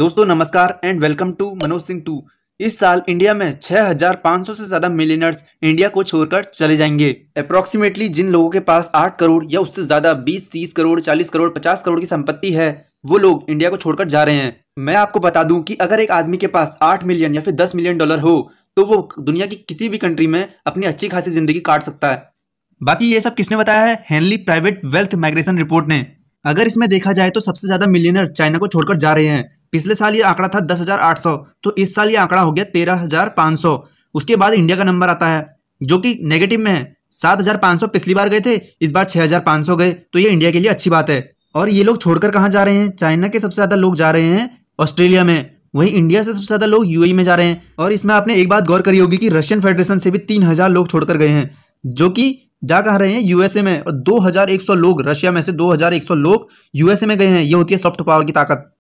दोस्तों नमस्कार and welcome to Manoj Singh to इस साल इंडिया में 6,500 से ज्यादा मिलियनर्स इंडिया को छोड़कर चले जाएंगे अप्रोक्सीमेटली जिन लोगों के पास 8 करोड़ या उससे ज्यादा 20, 30 करोड़ 40 करोड़ 50 करोड़ की संपत्ति है वो लोग इंडिया को छोड़कर जा रहे हैं मैं आपको बता दूं कि अगर एक आदमी के पास 8 मिलियन या फिर 10 मिलियन डॉलर हो तो वो दुनिया की किसी भी कंट्री में अपनी अच्छी खासी जिंदगी काट सकता है बाकी ये सब किसने बताया है Henley private wealth migration report ने अगर इसमें देखा जाए तो सबसे ज्यादा मिलियनर चाइना को छोड़कर जा रहे हैं पिछले साल ये आंकड़ा था दस तो इस साल ये आंकड़ा हो गया तेरह उसके बाद इंडिया का नंबर आता है जो कि नेगेटिव में है 7,500 पिछली बार गए थे इस बार 6,500 गए तो ये इंडिया के लिए अच्छी बात है और ये लोग छोड़कर कहाँ जा रहे हैं चाइना के सबसे ज़्यादा लोग जा रहे हैं ऑस्ट्रेलिया में वहीं इंडिया से सबसे ज़्यादा लोग यूएई में जा रहे हैं और इसमें आपने एक बात गौर करी होगी कि रशियन फेडरेशन से भी तीन हज़ार लोग छोड़कर गए हैं जो कि जा कह रहे हैं यूएसए में और दो लोग रशिया में से दो लोग यूएसए में गए हैं ये होती है सॉफ्ट पावर की ताकत